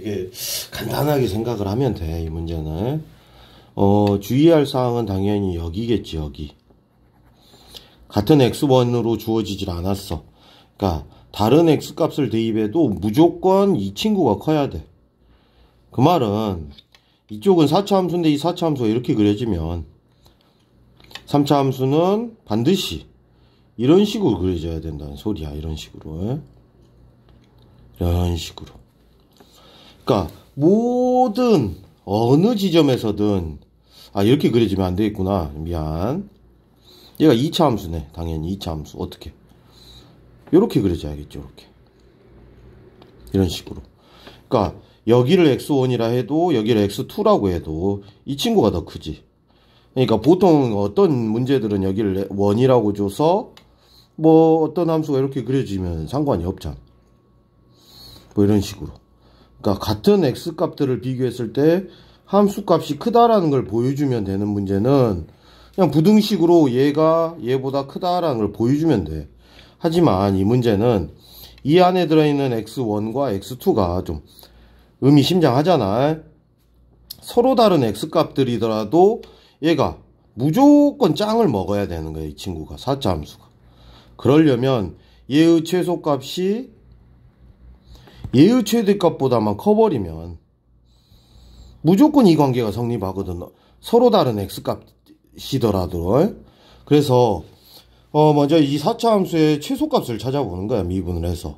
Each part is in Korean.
되게 간단하게 생각을 하면 돼, 이 문제는. 어, 주의할 사항은 당연히 여기겠지, 여기. 같은 x 1으로 주어지질 않았어. 그러니까 다른 x값을 대입해도 무조건 이 친구가 커야 돼. 그 말은 이쪽은 4차 함수인데 이 4차 함수가 이렇게 그려지면 3차 함수는 반드시 이런 식으로 그려져야 된다는 소리야. 이런 식으로. 이런 식으로. 그러니까 모든 어느 지점에서든 아 이렇게 그려지면 안 되겠구나 미안 얘가 2차 함수네 당연히 2차 함수 어떻게 이렇게 그려져야겠죠 이렇게 이런 식으로 그러니까 여기를 x1이라 해도 여기를 x2라고 해도 이 친구가 더 크지 그러니까 보통 어떤 문제들은 여기를 원이라고 줘서 뭐 어떤 함수가 이렇게 그려지면 상관이 없잖아 뭐 이런 식으로 그러니까 같은 x값들을 비교했을 때 함수값이 크다라는 걸 보여주면 되는 문제는 그냥 부등식으로 얘가 얘보다 크다라는 걸 보여주면 돼 하지만 이 문제는 이 안에 들어있는 x1과 x2가 좀 의미심장하잖아 서로 다른 x값들이더라도 얘가 무조건 짱을 먹어야 되는 거야 이 친구가 사자 함수가 그러려면 얘의 최소값이 예후 최대값보다만 커버리면 무조건 이 관계가 성립하거든. 서로 다른 x값이더라도. 그래서 어 먼저 이 4차 함수의 최소값을 찾아보는 거야. 미분을 해서.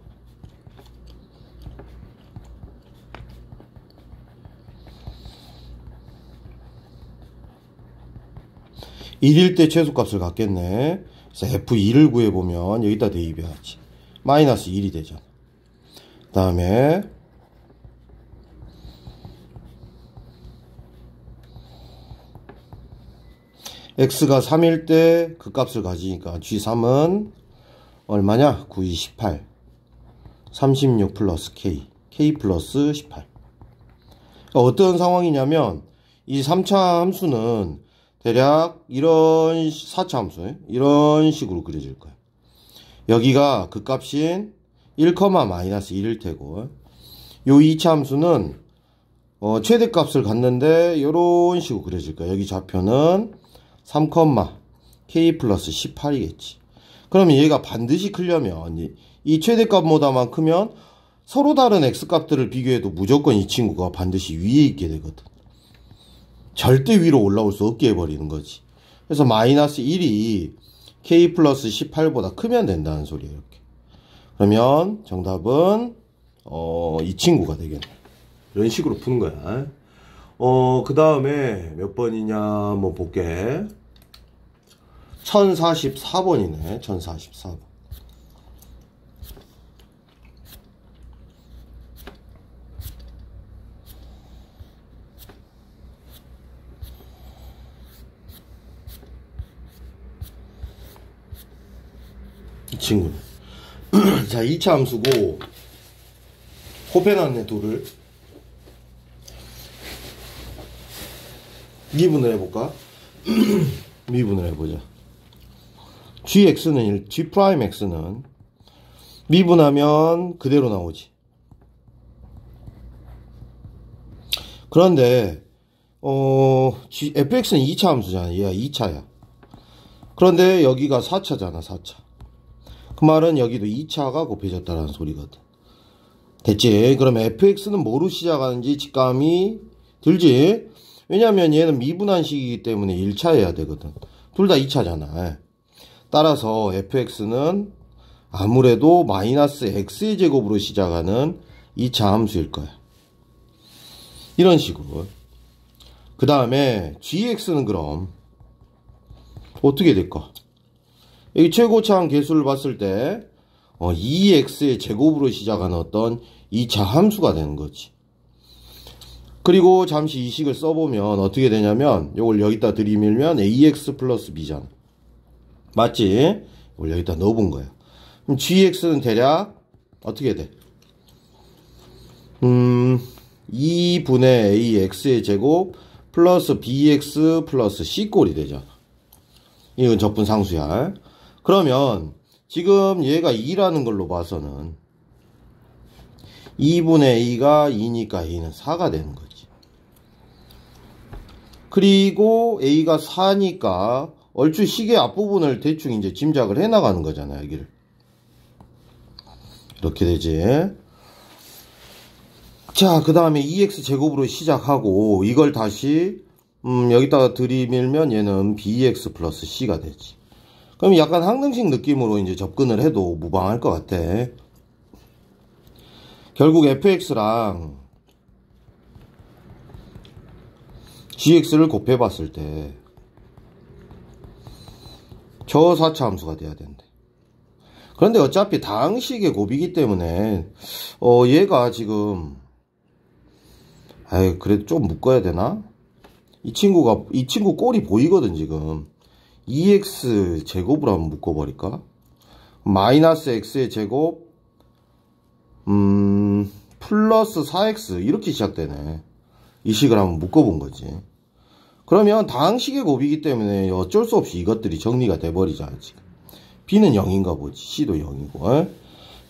1일때 최소값을 갖겠네. 그래서 F2를 구해보면 여기다 대입해야지. 마이너스 1이 되죠. 그 다음에 x가 3일 때 그 값을 가지니까 g3은 얼마냐? 9, 2, 18 36 플러스 k k 플러스 18 그러니까 어떤 상황이냐면 이 3차 함수는 대략 이런 4차 함수 이런 식으로 그려질 거예요 여기가 그 값인 1, 마이너스 1일 테고 요 2차 함수는 어, 최대값을 갖는데 요런 식으로 그려질 거야 여기 좌표는 3, k 플러스 18이겠지 그러면 얘가 반드시 클려면 이, 이 최대값보다만 크면 서로 다른 x값들을 비교해도 무조건 이 친구가 반드시 위에 있게 되거든 절대 위로 올라올 수 없게 해버리는 거지 그래서 마이너스 1이 k 플러스 18보다 크면 된다는 소리예요 이렇게. 그러면 정답은 어, 이 친구가 되겠네. 이런 식으로 푸는 거야. 어, 그 다음에 몇 번이냐 한번 볼게. 1044번이네. 1044번. 이 친구는 자, 2차 함수고, 호펜하는 도를 미분을 해볼까? 미분을 해보자. gx는, g x는 미분하면 그대로 나오지. 그런데, 어, fx는 2차 함수잖아. 얘가 2차야. 그런데 여기가 4차잖아, 4차. 그 말은 여기도 2차가 곱해졌다라는 소리거든. 됐지? 그럼 fx는 뭐로 시작하는지 직감이 들지? 왜냐면 얘는 미분한 식이기 때문에 1차해야 되거든. 둘 다 2차잖아. 따라서 fx는 아무래도 마이너스 x의 제곱으로 시작하는 2차 함수일 거야. 이런 식으로. 그 다음에 gx는 그럼 어떻게 될까? 여 최고차항 개수를 봤을 때 어, 2x의 제곱으로 시작한 어떤 2차 함수가 되는 거지. 그리고 잠시 이 식을 써보면 어떻게 되냐면 이걸 여기다 들이밀면 ax 플러스 b잖아. 맞지? 이걸 여기다 넣어본 거야. 그럼 gx는 대략 어떻게 돼? 음, 2분의 ax의 제곱 플러스 bx 플러스 c꼴이 되잖아. 이건 적분 상수야. 그러면 지금 얘가 2라는 걸로 봐서는 2분의 2가 2니까 A는 4가 되는 거지. 그리고 A가 4니까 얼추 시계 앞부분을 대충 이제 짐작을 해나가는 거잖아요. 여기를. 이렇게 되지. 자, 그 다음에 EX제곱으로 시작하고 이걸 다시 음, 여기다가 들이밀면 얘는 BX 플러스 C가 되지. 그럼 약간 항등식 느낌으로 이제 접근을 해도 무방할 것 같아. 결국 fx랑 gx를 곱해봤을 때 저사차 함수가 돼야 된대. 그런데 어차피 당식의 곱이기 때문에 어 얘가 지금 아이 그래도 좀 묶어야 되나? 이 친구가 이 친구 꼴이 보이거든 지금 2x e 제곱으로 한번 묶어버릴까? 마이너스 x의 제곱 음 플러스 4x 이렇게 시작되네 이 식을 한번 묶어본 거지 그러면 다항식의 곱이기 때문에 어쩔 수 없이 이것들이 정리가 돼버리잖아 지금 b는 0인가 보지 c도 0이고 에? 어?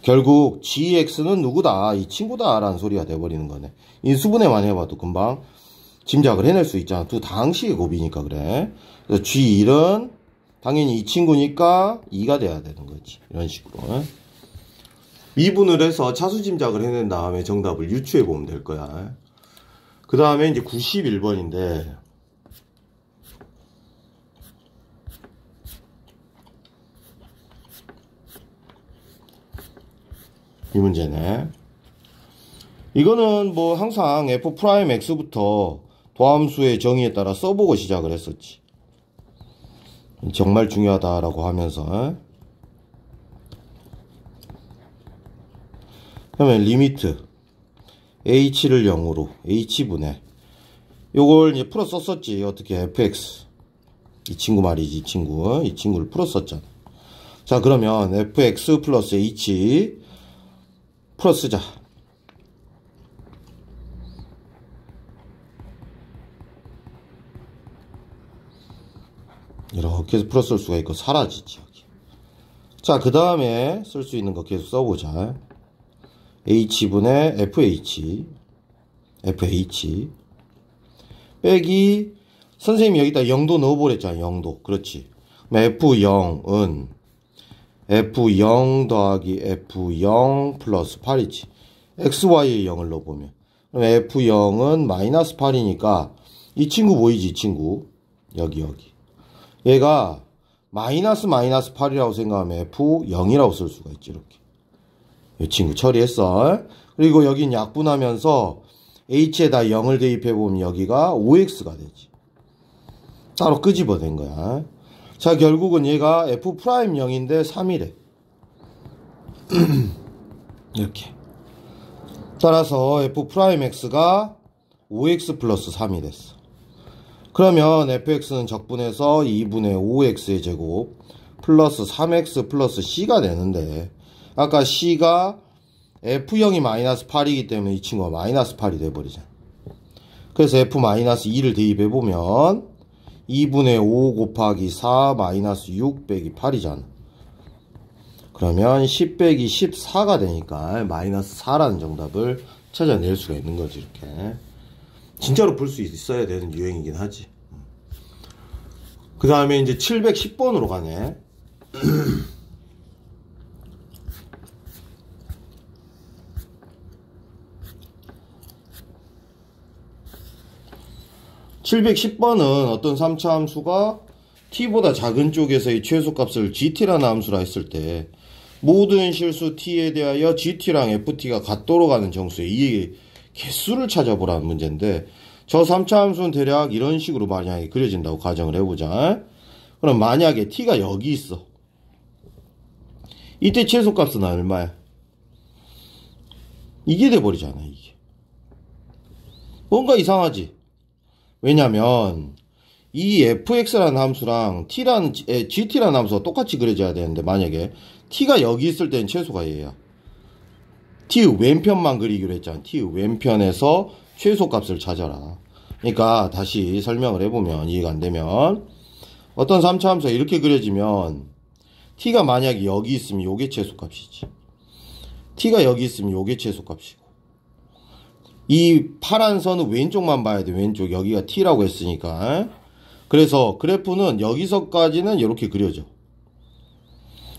결국 gx는 누구다 이 친구다 라는 소리가 돼버리는 거네 인수분해만 해봐도 금방 짐작을 해낼 수 있잖아. 두 당시의 곱이니까 그래. 그래서 G1은 당연히 이 친구니까 2가 돼야 되는 거지. 이런 식으로. 미분을 해서 차수 짐작을 해낸 다음에 정답을 유추해 보면 될 거야. 그 다음에 이제 91번인데 이문제네 이거는 뭐 항상 f 프라임 x부터 도함수의 정의에 따라 써보고 시작을 했었지. 정말 중요하다라고 하면서 어? 그러면 리미트 h를 0으로 h분의 요걸 이제 풀어 썼었지 어떻게 fx 이 친구 말이지 이 친구 어? 이 친구를 풀어 썼잖아 자 그러면 fx 플러스 h 풀어 쓰자 이렇게 풀어 쓸 수가 있고 사라지지 여기. 자그 다음에 쓸 수 있는 거 계속 써보자 h분의 fh fh 빼기 선생님이 여기다 0도 넣어보랬잖아 0도 그렇지 f0은 f0 더하기 f0 플러스 8이지 xy의 0을 넣어보면 그럼 f0은 마이너스 8이니까 이 친구 보이지 이 친구 여기 여기 얘가 마이너스 마이너스 8이라고 생각하면 F 0이라고 쓸 수가 있지 이렇게 이 친구 처리했어 그리고 여긴 약분하면서 H에다 0을 대입해보면 여기가 OX가 되지 따로 끄집어낸 거야 자 결국은 얘가 F 프라임 0인데 3이래 이렇게 따라서 F 프라임 X가 o x 플러스 3이 됐어 그러면 fx는 적분해서 2분의 5x의 제곱 플러스 3x 플러스 c가 되는데 아까 c가 f0이 마이너스 8이기 때문에 이 친구가 마이너스 8이 돼버리죠 그래서 f 마이너스 2를 대입해보면 2분의 5 곱하기 4 마이너스 6 빼기 8이잖아 그러면 10 빼기 14가 되니까 마이너스 4라는 정답을 찾아낼 수가 있는 거지 이렇게 진짜로 볼 수 있어야 되는 유행이긴 하지. 그 다음에 이제 710번으로 가네. 7 1 0 번은 어떤 3차 함수가 t보다 작은 쪽에서의 최소값을 gt라는 함수라 했을 때 모든 실수 t에 대하여 gt랑 ft가 같도록 하는 정수에 이 개수를 찾아보라는 문제인데 저 3차 함수는 대략 이런 식으로 만약에 그려진다고 가정을 해보자. 그럼 만약에 t가 여기 있어. 이때 최소값은 얼마야? 이게 돼버리잖아 이게. 뭔가 이상하지? 왜냐면 이 fx라는 함수랑 t라는 gt라는 함수가 똑같이 그려져야 되는데 만약에 t가 여기 있을 때는 최소가 얘야. t 왼편만 그리기로 했잖아. t 왼편에서 최소값을 찾아라. 그러니까 다시 설명을 해보면 이해가 안되면 어떤 3차 함수가 이렇게 그려지면 t가 만약에 여기 있으면 요게 최소값이지. t가 여기 있으면 요게 최소값이고 이 파란 선은 왼쪽만 봐야 돼. 왼쪽 여기가 t라고 했으니까 그래서 그래프는 여기서까지는 이렇게 그려져.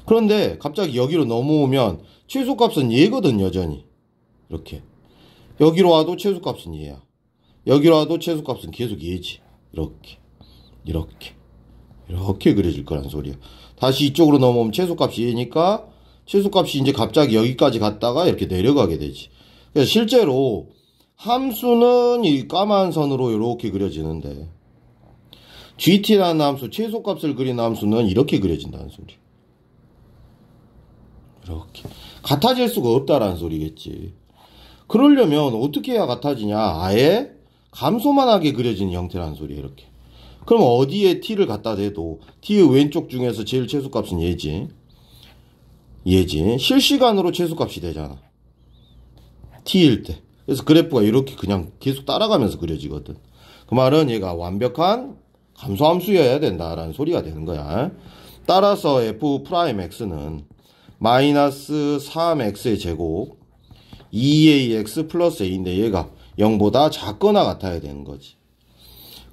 그런데 갑자기 여기로 넘어오면 최소값은 얘거든 여전히 이렇게 여기로 와도 최소값은 얘야 여기로 와도 최소값은 계속 얘지 이렇게 이렇게 이렇게 그려질 거란 소리야 다시 이쪽으로 넘어오면 최소값이 얘니까 최소값이 이제 갑자기 여기까지 갔다가 이렇게 내려가게 되지 그래서 실제로 함수는 이 까만 선으로 이렇게 그려지는데 GT라는 함수, 최소값을 그린 함수는 이렇게 그려진다는 소리 이렇게 같아질 수가 없다라는 소리겠지. 그러려면 어떻게 해야 같아지냐? 아예 감소만 하게 그려진 형태라는 소리 이렇게. 그럼 어디에 t를 갖다 대도 t의 왼쪽 중에서 제일 최소값은 얘지. 얘지. 실시간으로 최소값이 되잖아. t일 때. 그래서 그래프가 이렇게 그냥 계속 따라가면서 그려지거든. 그 말은 얘가 완벽한 감소함수여야 된다라는 소리가 되는 거야. 따라서 f 프라임 x는 마이너스 3x의 제곱 2ax 플러스 a인데 얘가 0보다 작거나 같아야 되는 거지.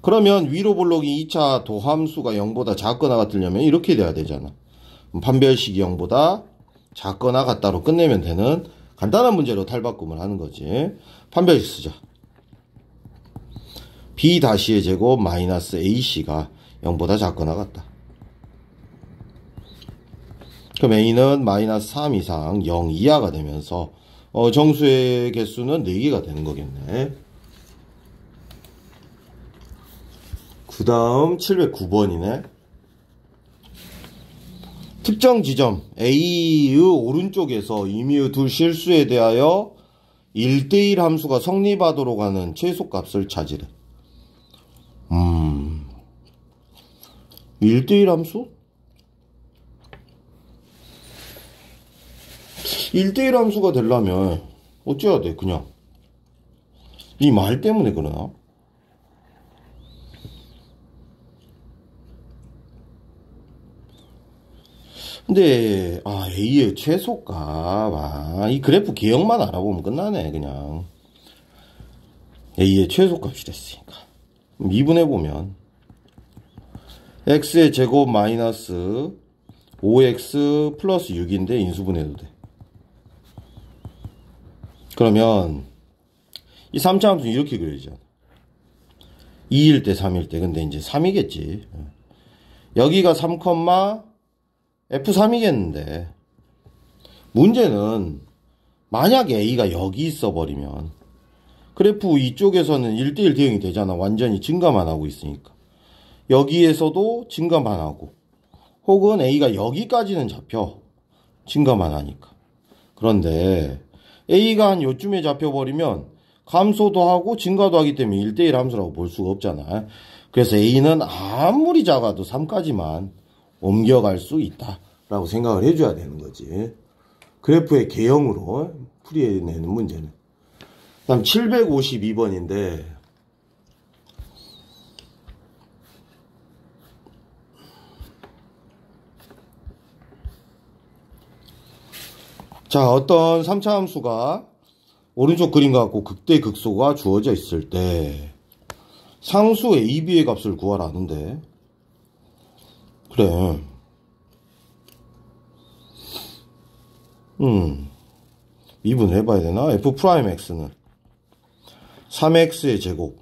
그러면 위로 볼록이 2차 도함수가 0보다 작거나 같으려면 이렇게 돼야 되잖아. 판별식이 0보다 작거나 같다로 끝내면 되는 간단한 문제로 탈바꿈을 하는 거지. 판별식 쓰자. b-의 제곱 마이너스 ac가 0보다 작거나 같다. 그럼 a는 마이너스 3 이상 0 이하가 되면서 어, 정수의 개수는 4개가 되는 거겠네. 그 다음 709번이네. 특정 지점 A의 오른쪽에서 임의의 두 실수에 대하여 1대1 함수가 성립하도록 하는 최소값을 찾으래. 음. 1대1 함수? 1대1 함수가 되려면 어째야 돼 그냥 이 말 때문에 그러나? 근데 아 A의 최소값 아이 그래프 기억만 알아보면 끝나네 그냥 A의 최소값이 됐으니까 2분해 보면 X의 제곱 마이너스 5X 플러스 6인데 인수분해도 돼 그러면 이 3차 함수는 이렇게 그려지잖아. 2일 때 3일 때 근데 이제 3이겠지. 여기가 3, F3이겠는데 문제는 만약 A가 여기 있어 버리면 그래프 이쪽에서는 1대1 대응이 되잖아. 완전히 증가만 하고 있으니까. 여기에서도 증가만 하고 혹은 A가 여기까지는 잡혀 증가만 하니까. 그런데 A가 한 요쯤에 잡혀버리면 감소도 하고 증가도 하기 때문에 1대1 함수라고 볼 수가 없잖아. 그래서 A는 아무리 작아도 3까지만 옮겨갈 수 있다라고 생각을 해줘야 되는 거지. 그래프의 개형으로 풀이해내는 문제는. 그 다음 752번인데 자, 어떤 3차 함수가 오른쪽 그림과 고 극대 극소가 주어져 있을 때 상수 의 AB의 값을 구하라는데 그래 음미분 해봐야 되나? F'X는 프라임 3X의 제곱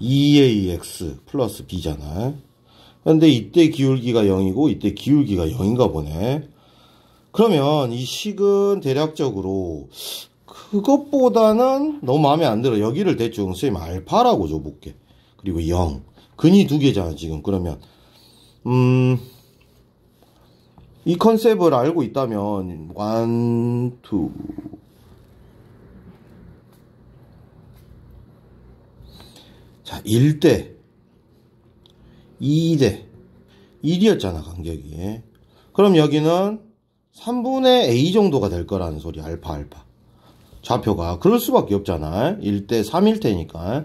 2AX 플러스 B잖아 근데 이때 기울기가 0이고 이때 기울기가 0인가 보네 그러면 이 식은 대략적으로 그것보다는 너무 마음에 안 들어. 여기를 대충 선생님 알파라고 줘볼게. 그리고 0. 근이 두 개잖아, 지금. 그러면, 음, 이 컨셉을 알고 있다면, 1, 2. 자, 1대, 2대, 1이었잖아, 간격이. 그럼 여기는 3분의 A 정도가 될 거라는 소리 알파 알파 좌표가 그럴 수밖에 없잖아 1대 3일 테니까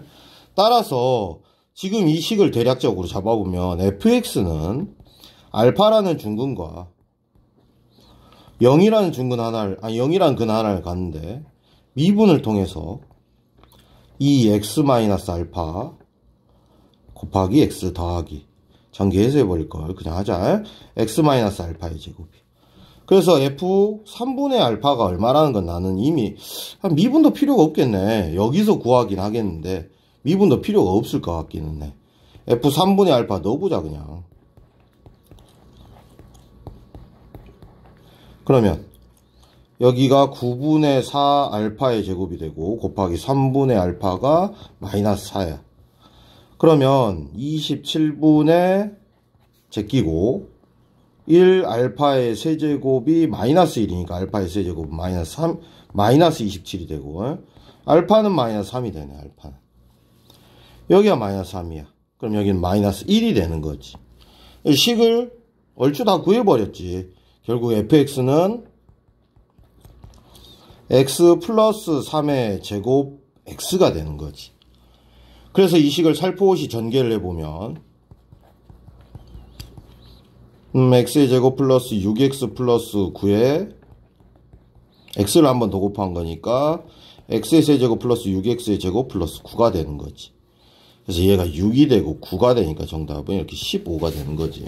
따라서 지금 이 식을 대략적으로 잡아보면 fx는 알파라는 중근과 0이라는 중근 하나를 아니 0이라는 근 하나를 갔는데 미분을 통해서 이 x 마이너스 알파 곱하기 x 더하기 전개해서 해버릴 걸 그냥 하자 x 마이너스 알파의 제곱이 그래서 F 3분의 알파가 얼마라는 건 나는 이미 미분도 필요가 없겠네. 여기서 구하긴 하겠는데 미분도 필요가 없을 것 같기는 해. F 3분의 알파 넣어보자 그냥. 그러면 여기가 9분의 4 알파의 제곱이 되고 곱하기 3분의 알파가 마이너스 4야. 그러면 27분의 제끼고 1 알파의 세제곱이 마이너스 1이니까 알파의 세제곱 마이너스 3, 마이너스 27이 되고 알파는 마이너스 3이 되네 알파는 여기가 마이너스 3이야 그럼 여기는 마이너스 1이 되는 거지 식을 얼추 다 구해버렸지 결국 fx는 x 플러스 3의 제곱 x가 되는 거지 그래서 이 식을 살포시 전개를 해보면 음, x의 제곱 플러스 6x 플러스 9에 x를 한번 더 곱한 거니까 x의 세제곱 플러스 6x의 제곱 플러스 9가 되는 거지. 그래서 얘가 6이 되고 9가 되니까 정답은 이렇게 15가 되는 거지.